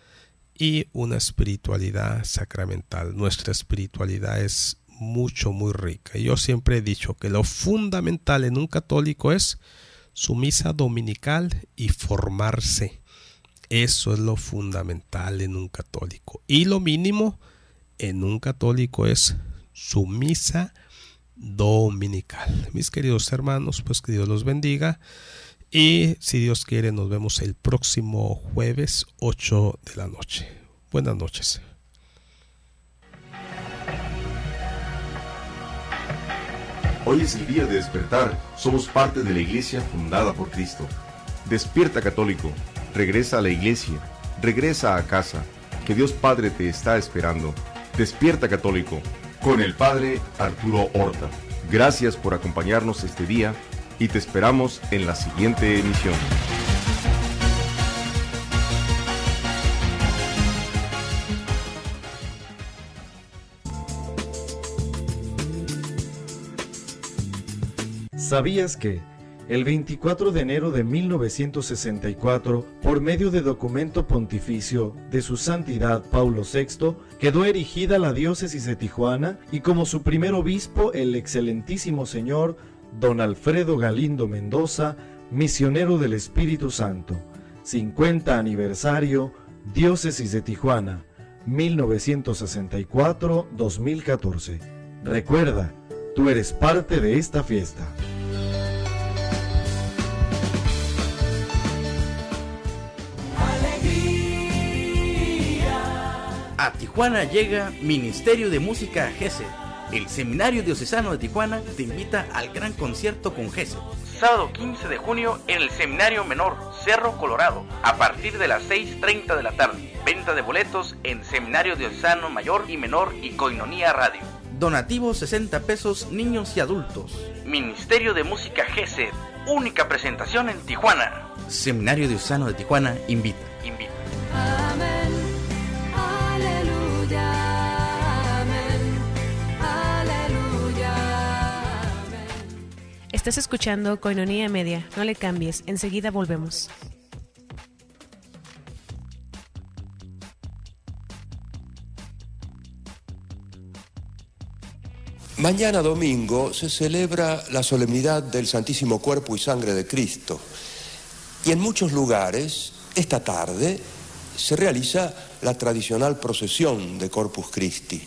y una espiritualidad sacramental. Nuestra espiritualidad es mucho, muy rica. Yo siempre he dicho que lo fundamental en un católico es su misa dominical y formarse. Eso es lo fundamental en un católico. Y lo mínimo en un católico es su misa dominical. Mis queridos hermanos, pues que Dios los bendiga. Y si Dios quiere, nos vemos el próximo jueves 8 de la noche. Buenas noches. Hoy es el día de despertar. Somos parte de la iglesia fundada por Cristo. Despierta católico. Regresa a la iglesia. Regresa a casa. Que Dios Padre te está esperando. Despierta católico. Con el Padre Arturo Horta. Gracias por acompañarnos este día y te esperamos en la siguiente emisión. ¿Sabías que el 24 de enero de 1964, por medio de documento pontificio de su santidad Paulo VI, quedó erigida la diócesis de Tijuana y como su primer obispo el excelentísimo señor Don Alfredo Galindo Mendoza, misionero del Espíritu Santo. 50 aniversario, Diócesis de Tijuana, 1964-2014. Recuerda, tú eres parte de esta fiesta. A Tijuana llega Ministerio de Música GESE el Seminario Diocesano de Tijuana te invita al gran concierto con GESED. Sábado 15 de junio en el Seminario Menor, Cerro Colorado, a partir de las 6.30 de la tarde. Venta de boletos en Seminario Diocesano Mayor y Menor y Coinonía Radio. Donativo 60 pesos niños y adultos. Ministerio de Música GESED, única presentación en Tijuana. Seminario Diocesano de Tijuana invita. Invita. Estás escuchando Coinonía Media. No le cambies. Enseguida volvemos. Mañana domingo se celebra la solemnidad del Santísimo Cuerpo y Sangre de Cristo. Y en muchos lugares, esta tarde, se realiza la tradicional procesión de Corpus Christi.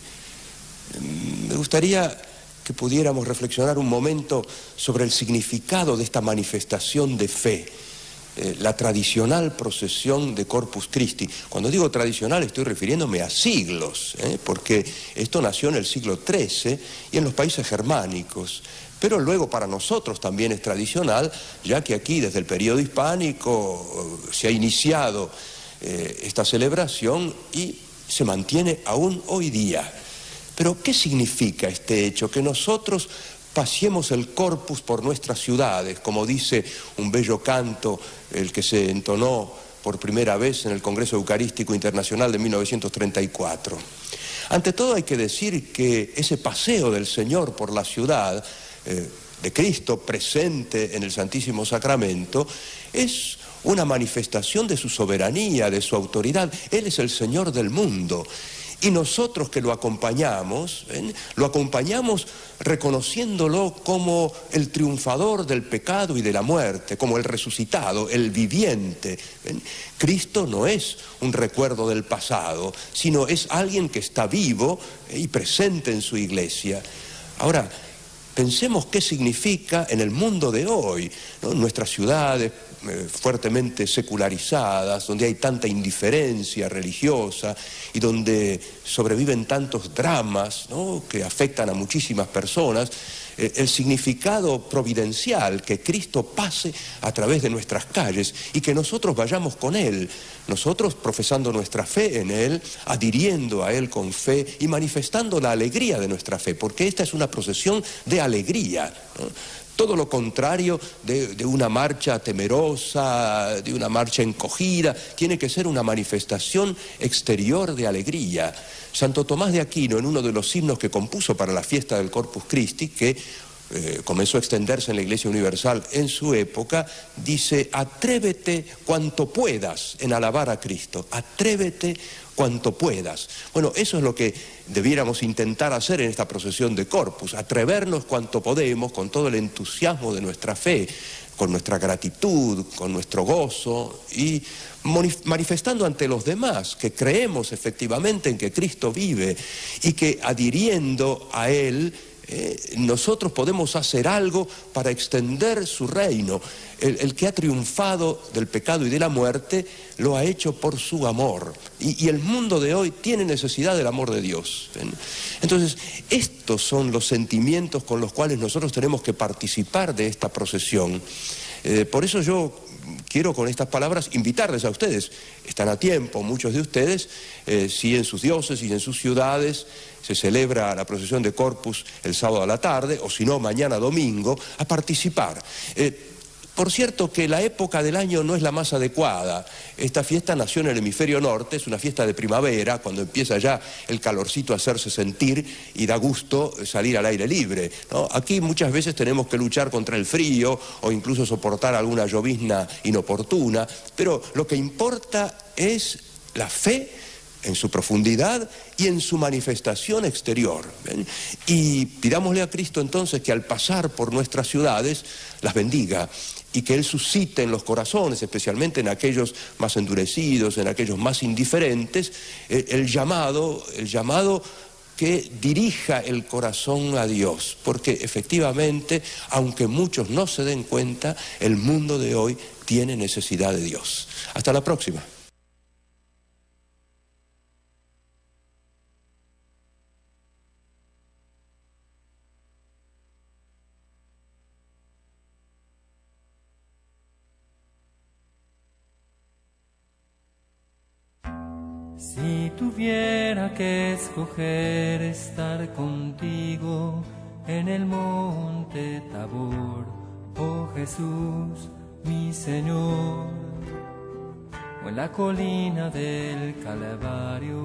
Mm, me gustaría que pudiéramos reflexionar un momento sobre el significado de esta manifestación de fe, eh, la tradicional procesión de Corpus Christi. Cuando digo tradicional estoy refiriéndome a siglos, ¿eh? porque esto nació en el siglo XIII y en los países germánicos. Pero luego para nosotros también es tradicional, ya que aquí desde el periodo hispánico eh, se ha iniciado esta celebración y se mantiene aún hoy día. Pero ¿qué significa este hecho? Que nosotros paseemos el corpus por nuestras ciudades, como dice un bello canto, el que se entonó por primera vez en el Congreso Eucarístico Internacional de 1934. Ante todo hay que decir que ese paseo del Señor por la ciudad, eh, de Cristo presente en el Santísimo Sacramento, es una manifestación de su soberanía, de su autoridad. Él es el Señor del mundo y nosotros que lo acompañamos, lo acompañamos reconociéndolo como el triunfador del pecado y de la muerte, como el resucitado, el viviente. Cristo no es un recuerdo del pasado, sino es alguien que está vivo ¿eh? y presente en su iglesia. Ahora, pensemos qué significa en el mundo de hoy, en nuestras ciudades, eh, fuertemente secularizadas, donde hay tanta indiferencia religiosa y donde sobreviven tantos dramas que afectan a muchísimas personas, eh, el significado providencial que Cristo pase a través de nuestras calles y que nosotros vayamos con Él, nosotros profesando nuestra fe en Él, adhiriendo a Él con fe y manifestando la alegría de nuestra fe, porque esta es una procesión de alegría. Todo lo contrario de, una marcha temerosa, de una marcha encogida, tiene que ser una manifestación exterior de alegría. Santo Tomás de Aquino, en uno de los himnos que compuso para la fiesta del Corpus Christi, que eh, comenzó a extenderse en la Iglesia Universal en su época, dice, atrévete cuanto puedas en alabar a Cristo, atrévete cuanto puedas. Bueno, eso es lo que debiéramos intentar hacer en esta procesión de Corpus, atrevernos cuanto podemos con todo el entusiasmo de nuestra fe, con nuestra gratitud, con nuestro gozo y manifestando ante los demás que creemos efectivamente en que Cristo vive y que adhiriendo a Él, eh, nosotros podemos hacer algo para extender su reino. El, que ha triunfado del pecado y de la muerte lo ha hecho por su amor. Y, el mundo de hoy tiene necesidad del amor de Dios. Entonces, estos son los sentimientos con los cuales nosotros tenemos que participar de esta procesión. Eh, por eso yo quiero con estas palabras invitarles a ustedes, están a tiempo muchos de ustedes, eh, si en sus dioses y en sus ciudades se celebra la procesión de Corpus el sábado a la tarde, o si no, mañana domingo, a participar. Eh, por cierto que la época del año no es la más adecuada. Esta fiesta nació en el hemisferio norte, es una fiesta de primavera, cuando empieza ya el calorcito a hacerse sentir y da gusto eh, salir al aire libre. Aquí muchas veces tenemos que luchar contra el frío o incluso soportar alguna llovizna inoportuna, pero lo que importa es la fe en su profundidad y en su manifestación exterior. Y pidámosle a Cristo entonces que al pasar por nuestras ciudades las bendiga y que Él suscite en los corazones, especialmente en aquellos más endurecidos, en aquellos más indiferentes, e, el llamado, el llamado que dirija el corazón a Dios, porque efectivamente, aunque muchos no se den cuenta, el mundo de hoy tiene necesidad de Dios. Hasta la próxima. Si tuviera que escoger estar contigo en el monte Tabor, oh Jesús, mi Señor, o en la colina del Calvario.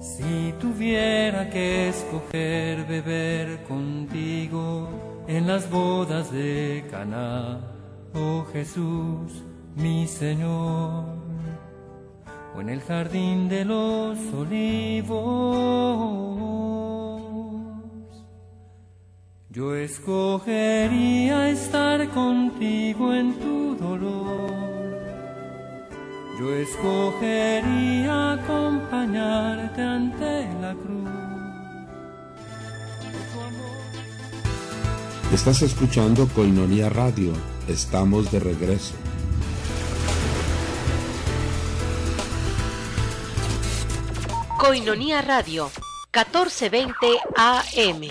Si tuviera que escoger beber contigo en las bodas de Caná, oh Jesús, mi Señor, o en el jardín de los olivos. Yo escogería estar contigo en tu dolor, yo escogería acompañarte ante la cruz. Estás escuchando Coinonia Radio estamos de regreso. Coinonía Radio, 1420 AM.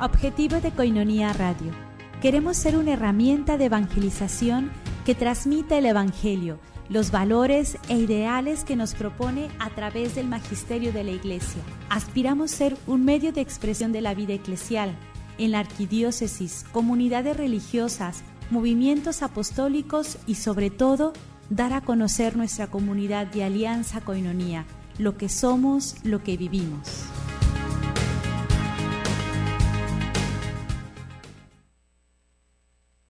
Objetivo de Coinonía Radio. Queremos ser una herramienta de evangelización que transmita el Evangelio los valores e ideales que nos propone a través del magisterio de la Iglesia. Aspiramos ser un medio de expresión de la vida eclesial en la arquidiócesis, comunidades religiosas, movimientos apostólicos y sobre todo dar a conocer nuestra comunidad de alianza coinonía, lo que somos, lo que vivimos.